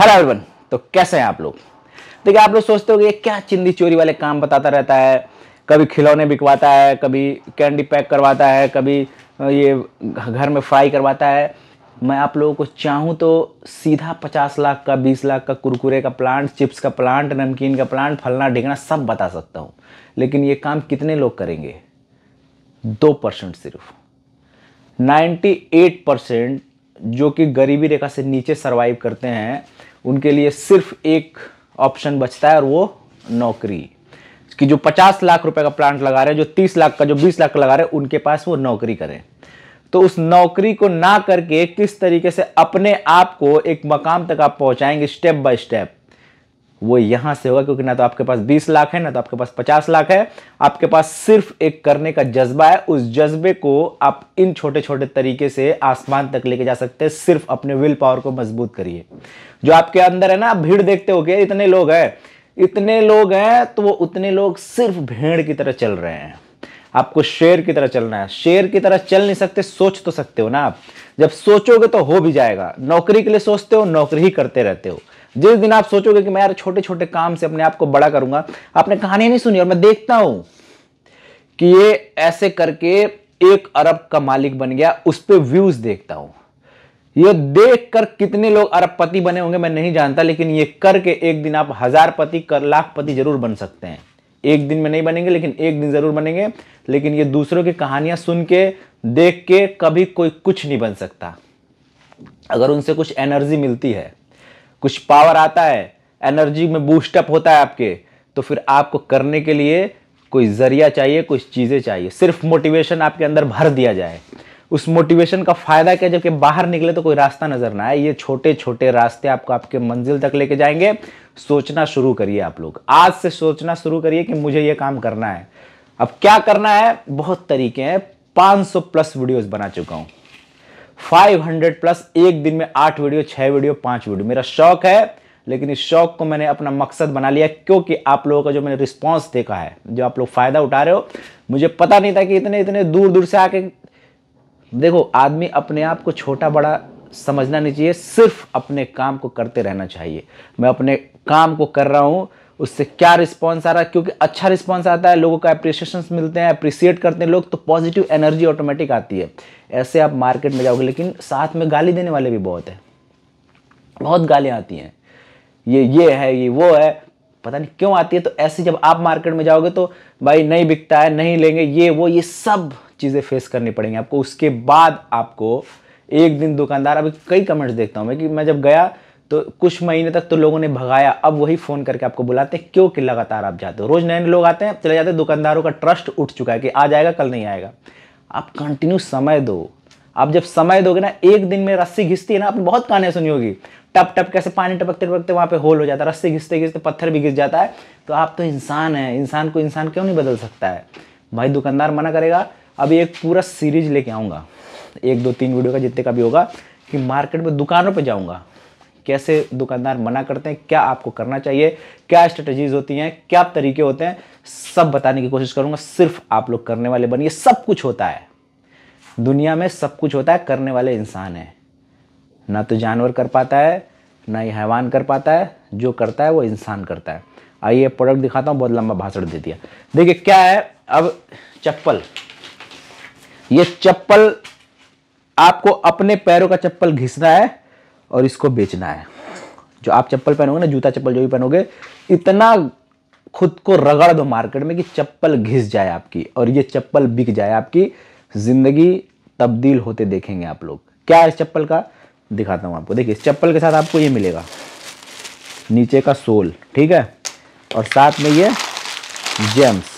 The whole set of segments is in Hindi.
हेलो एवरीवन तो कैसे हैं आप लोग देखिए आप लोग सोचते हो ये क्या चिंदी चोरी वाले काम बताता रहता है कभी खिलौने बिकवाता है कभी कैंडी पैक करवाता है कभी ये घर में फ्राई करवाता है मैं आप लोगों को चाहूँ तो सीधा पचास लाख का बीस लाख का कुरकुरे का प्लांट चिप्स का प्लांट नमकीन का प्लांट फलना ढिकना सब बता सकता हूँ लेकिन ये काम कितने लोग करेंगे दो परसेंट सिर्फ नाइन्टी एट परसेंट जो कि गरीबी रेखा से नीचे सर्वाइव करते हैं उनके लिए सिर्फ एक ऑप्शन बचता है और वो नौकरी कि जो 50 लाख रुपए का प्लांट लगा रहे हैं जो 30 लाख का जो 20 लाख का लगा रहे हैं उनके पास वो नौकरी करें तो उस नौकरी को ना करके किस तरीके से अपने आप को एक मकाम तक आप पहुंचाएंगे स्टेप बाय स्टेप वो यहां से होगा क्योंकि ना तो आपके पास 20 लाख है ना तो आपके पास 50 लाख है आपके पास सिर्फ एक करने का जज्बा है उस जज्बे को आप इन छोटे छोटे तरीके से आसमान तक लेके जा सकते हैं सिर्फ अपने विल पावर को मजबूत करिए जो आपके अंदर है ना आप भीड़ देखते हो गया इतने लोग हैं इतने लोग हैं तो वो उतने लोग सिर्फ भेड़ की तरह चल रहे हैं आपको शेर की तरह चलना है शेर की तरह चल नहीं सकते सोच तो सकते हो ना आप जब सोचोगे तो हो भी जाएगा नौकरी के लिए सोचते हो नौकरी ही करते रहते हो जिस दिन आप सोचोगे कि मैं यार छोटे छोटे काम से अपने आप को बड़ा करूंगा आपने कहानी नहीं सुनी और मैं देखता हूं कि ये ऐसे करके एक अरब का मालिक बन गया उस पर व्यूज देखता हूं ये देख कर कितने लोग अरबपति बने होंगे मैं नहीं जानता लेकिन ये करके एक दिन आप हजार पति कर लाख पति जरूर बन सकते हैं एक दिन में नहीं बनेंगे लेकिन एक दिन ज़रूर बनेंगे लेकिन ये दूसरों की कहानियां सुन के देख के कभी कोई कुछ नहीं बन सकता अगर उनसे कुछ एनर्जी मिलती है कुछ पावर आता है एनर्जी में बूस्टअप होता है आपके तो फिर आपको करने के लिए कोई ज़रिया चाहिए कुछ चीज़ें चाहिए सिर्फ मोटिवेशन आपके अंदर भर दिया जाए उस मोटिवेशन का फ़ायदा क्या जबकि बाहर निकले तो कोई रास्ता नज़र ना आए ये छोटे छोटे रास्ते आपको आपके मंजिल तक लेके जाएंगे सोचना शुरू करिए आप लोग आज से सोचना शुरू करिए कि मुझे ये काम करना है अब क्या करना है बहुत तरीके हैं 500 प्लस वीडियोस बना चुका हूं 500 प्लस एक दिन में आठ वीडियो छह वीडियो पांच वीडियो मेरा शौक है लेकिन इस शौक को मैंने अपना मकसद बना लिया क्योंकि आप लोगों का जो मैंने रिस्पॉन्स देखा है जो आप लोग फ़ायदा उठा रहे हो मुझे पता नहीं था कि इतने इतने दूर दूर से आके देखो आदमी अपने आप को छोटा बड़ा समझना नहीं चाहिए सिर्फ अपने काम को करते रहना चाहिए मैं अपने काम को कर रहा हूँ उससे क्या रिस्पॉन्स आ रहा है क्योंकि अच्छा रिस्पॉन्स आता है लोगों का अप्रिसिएशन मिलते हैं अप्रिसिएट करते हैं लोग तो पॉजिटिव एनर्जी ऑटोमेटिक आती है ऐसे आप मार्केट में जाओगे लेकिन साथ में गाली देने वाले भी बहुत हैं बहुत गालियाँ आती हैं ये ये है ये वो है पता नहीं क्यों आती है तो ऐसे जब आप मार्केट में जाओगे तो भाई नहीं बिकता है नहीं लेंगे ये वो ये सब चीज़ें फेस करनी पड़ेंगी आपको उसके बाद आपको एक दिन दुकानदार अभी कई कमेंट्स देखता हूँ मैं कि मैं जब गया तो कुछ महीने तक तो लोगों ने भगाया अब वही फ़ोन करके आपको बुलाते हैं क्योंकि लगातार आप जाते हो रोज़ नए नए लोग आते हैं चले जाते हैं दुकानदारों का ट्रस्ट उठ चुका है कि आ जाएगा कल नहीं आएगा आप कंटिन्यू समय दो आप जब समय दोगे ना एक दिन में रस्सी घिसती है ना आपने बहुत कहानियाँ सुनी होगी टप टप कैसे पानी टपकते टपकते वहाँ पे होल हो जाता है रस्सी घिसते घिसते पत्थर भी घिस जाता है तो आप तो इंसान हैं इंसान को इंसान क्यों नहीं बदल सकता है भाई दुकानदार मना करेगा अभी एक पूरा सीरीज लेके आऊँगा एक दो तीन वीडियो का जितने का भी होगा कि मार्केट में दुकानों पर जाऊँगा कैसे दुकानदार मना करते हैं क्या आपको करना चाहिए क्या स्ट्रेटजीज होती हैं क्या तरीके होते हैं सब बताने की कोशिश करूंगा सिर्फ आप लोग करने वाले बनिए सब कुछ होता है दुनिया में सब कुछ होता है करने वाले इंसान हैं ना तो जानवर कर पाता है ना ही हैवान कर पाता है जो करता है वो इंसान करता है आइए प्रोडक्ट दिखाता हूँ बहुत लंबा भाषण दे दिया देखिए क्या है अब चप्पल ये चप्पल आपको अपने पैरों का चप्पल घिसना है और इसको बेचना है जो आप चप्पल पहनोगे ना जूता चप्पल जो भी पहनोगे इतना खुद को रगड़ दो मार्केट में कि चप्पल घिस जाए आपकी और ये चप्पल बिक जाए आपकी ज़िंदगी तब्दील होते देखेंगे आप लोग क्या है इस चप्पल का दिखाता हूँ आपको देखिए इस चप्पल के साथ आपको ये मिलेगा नीचे का सोल ठीक है और साथ में ये जेम्स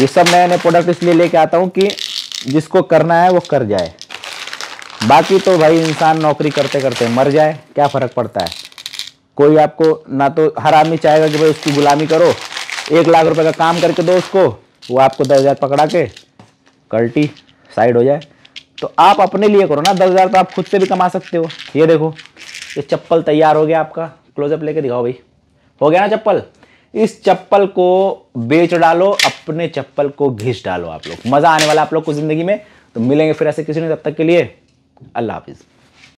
ये सब नए नए प्रोडक्ट इसलिए लेके आता हूँ कि जिसको करना है वो कर जाए बाकी तो भाई इंसान नौकरी करते करते मर जाए क्या फ़र्क पड़ता है कोई आपको ना तो हर आदमी चाहेगा कि भाई उसकी गुलामी करो एक लाख रुपए का काम करके दो उसको वो आपको दस हज़ार पकड़ा के कल्टी साइड हो जाए तो आप अपने लिए करो ना दस हज़ार तो आप खुद से भी कमा सकते हो ये देखो ये चप्पल तैयार हो गया आपका क्लोजअप लेके दिखाओ भाई हो गया ना चप्पल इस चप्पल को बेच डालो अपने चप्पल को घिस डालो आप लोग मज़ा आने वाला आप लोग को ज़िंदगी में तो मिलेंगे फिर ऐसे किसी ने तब तक के लिए अल्लाह हाफिज़